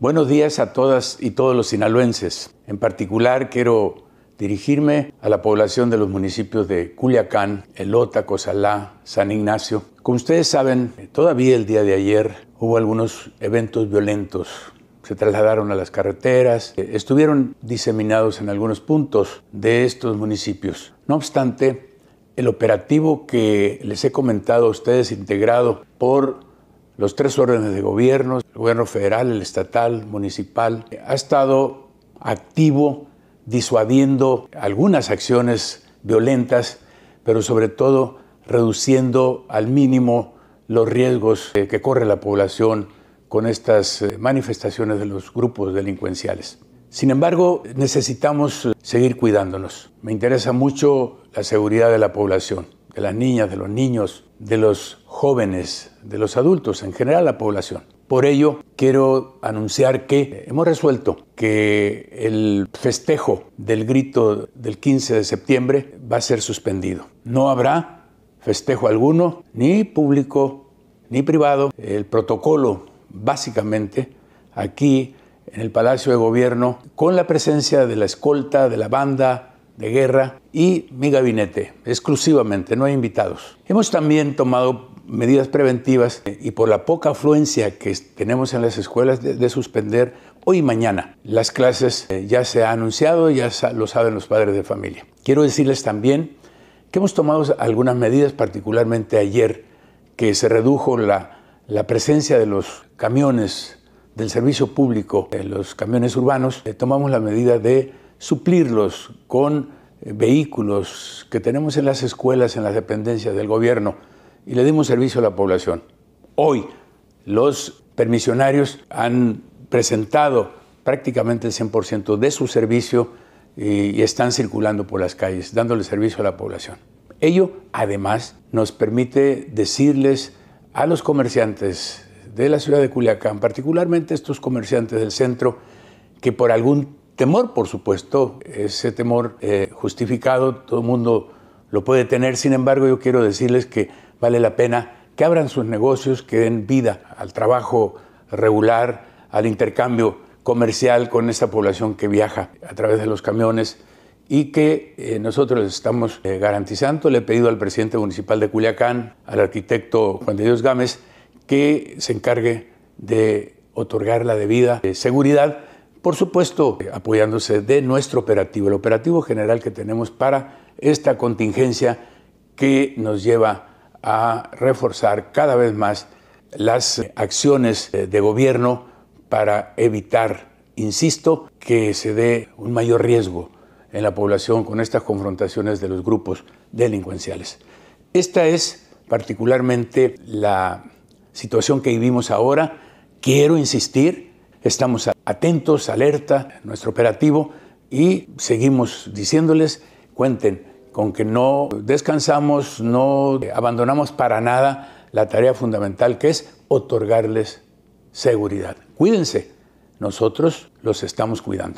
Buenos días a todas y todos los sinaloenses. En particular quiero dirigirme a la población de los municipios de Culiacán, Elota, Cozalá, San Ignacio. Como ustedes saben, todavía el día de ayer hubo algunos eventos violentos. Se trasladaron a las carreteras, estuvieron diseminados en algunos puntos de estos municipios. No obstante, el operativo que les he comentado a ustedes integrado por los tres órdenes de gobierno, el gobierno federal, el estatal, municipal, ha estado activo disuadiendo algunas acciones violentas, pero sobre todo reduciendo al mínimo los riesgos eh, que corre la población con estas eh, manifestaciones de los grupos delincuenciales. Sin embargo, necesitamos eh, seguir cuidándonos. Me interesa mucho la seguridad de la población de las niñas, de los niños, de los jóvenes, de los adultos, en general la población. Por ello, quiero anunciar que hemos resuelto que el festejo del grito del 15 de septiembre va a ser suspendido. No habrá festejo alguno, ni público, ni privado. El protocolo, básicamente, aquí en el Palacio de Gobierno, con la presencia de la escolta, de la banda, de guerra y mi gabinete, exclusivamente, no hay invitados. Hemos también tomado medidas preventivas eh, y por la poca afluencia que tenemos en las escuelas de, suspender hoy y mañana las clases, eh, ya se ha anunciado, ya lo saben los padres de familia. Quiero decirles también que hemos tomado algunas medidas, particularmente ayer, que se redujo la, presencia de los camiones del servicio público, de eh, los camiones urbanos, tomamos la medida de suplirlos con eh, vehículos que tenemos en las escuelas, en las dependencias del gobierno, y le dimos servicio a la población. Hoy los permisionarios han presentado prácticamente el 100% de su servicio eh, y, están circulando por las calles, dándole servicio a la población. Ello, además, nos permite decirles a los comerciantes de la ciudad de Culiacán, particularmente estos comerciantes del centro, que por algún temor, por supuesto, ese temor eh, justificado, todo el mundo lo puede tener, sin embargo yo quiero decirles que vale la pena que abran sus negocios, que den vida al trabajo regular, al intercambio comercial con esta población que viaja a través de los camiones y que eh, nosotros nosotros estamos eh, garantizando. Le he pedido al presidente municipal de Culiacán, al arquitecto Juan de Dios Gámez, que se encargue de otorgar la debida seguridad por supuesto, apoyándose de nuestro operativo, el operativo general que tenemos para esta contingencia que nos lleva a reforzar cada vez más las eh, acciones eh, de gobierno para evitar, insisto, que se dé un mayor riesgo en la población con estas confrontaciones de los grupos delincuenciales. Esta es particularmente la situación que vivimos ahora. Quiero insistir Estamos atentos, alerta, nuestro operativo y seguimos diciéndoles, cuenten con que no descansamos, no abandonamos para nada la tarea fundamental que es otorgarles seguridad. Cuídense, nosotros los estamos cuidando.